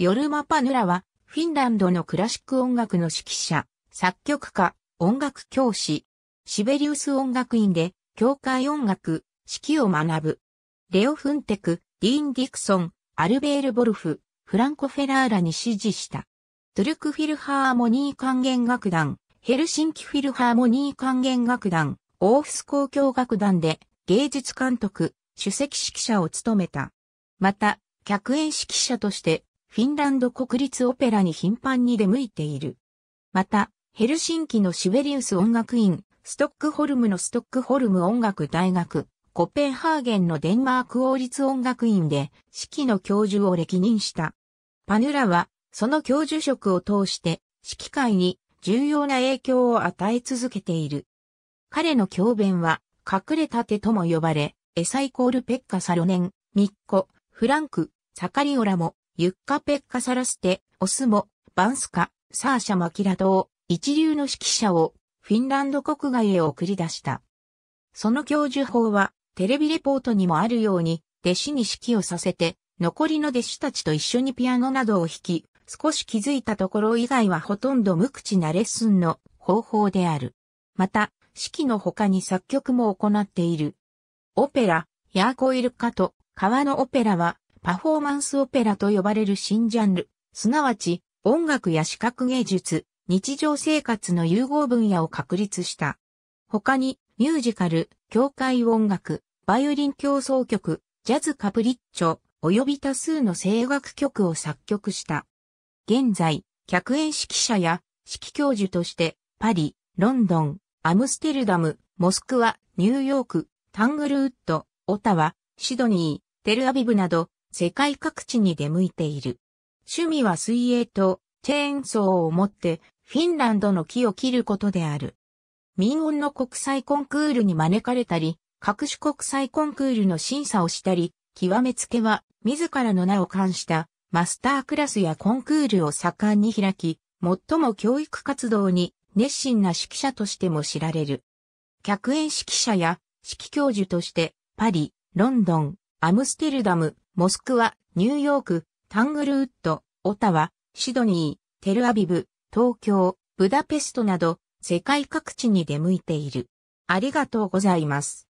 ヨルマ・パヌラは、フィンランドのクラシック音楽の指揮者、作曲家、音楽教師、シベリウス音楽院で、教会音楽、指揮を学ぶ。レオ・フンテク、ディーン・ディクソン、アルベール・ボルフ、フランコ・フェラーラに支持した。トゥルクフィルハーモニー管弦楽団、ヘルシンキフィルハーモニー管弦楽団、オーフス交響楽団で芸術監督、主席指揮者を務めた。また、客演指揮者としてフィンランド国立オペラに頻繁に出向いている。また、ヘルシンキのシベリウス音楽院、ストックホルムのストックホルム音楽大学、コペンハーゲンのデンマーク王立音楽院で指揮の教授を歴任した。パヌラは、その教授職を通して指揮会に重要な影響を与え続けている。彼の教鞭は、隠れた手とも呼ばれ、エサイコールペッカサロネン、ミッコ、フランク、サカリオラも、ユッカ・ペッカ・サラステ、オスモ、バンスカ、サーシャ・マキラを一流の指揮者をフィンランド国外へ送り出した。その教授法はテレビレポートにもあるように弟子に指揮をさせて残りの弟子たちと一緒にピアノなどを弾き少し気づいたところ以外はほとんど無口なレッスンの方法である。また、指揮の他に作曲も行っている。オペラ、ヤーコイルカと川のオペラはパフォーマンスオペラと呼ばれる新ジャンル、すなわち音楽や視覚芸術、日常生活の融合分野を確立した。他に、ミュージカル、教会音楽、バイオリン競争曲、ジャズカプリッチョ、及び多数の声楽曲を作曲した。現在、客演指揮者や指揮教授として、パリ、ロンドン、アムステルダム、モスクワ、ニューヨーク、タングルウッド、オタワ、シドニー、テルアビブなど、世界各地に出向いている。趣味は水泳とチェーンソーを持ってフィンランドの木を切ることである。民音の国際コンクールに招かれたり、各種国際コンクールの審査をしたり、極めつけは自らの名を冠したマスタークラスやコンクールを盛んに開き、最も教育活動に熱心な指揮者としても知られる。客演指揮者や指揮教授としてパリ、ロンドン、アムステルダム、モスクワ、ニューヨーク、タングルウッド、オタワ、シドニー、テルアビブ、東京、ブダペストなど世界各地に出向いている。ありがとうございます。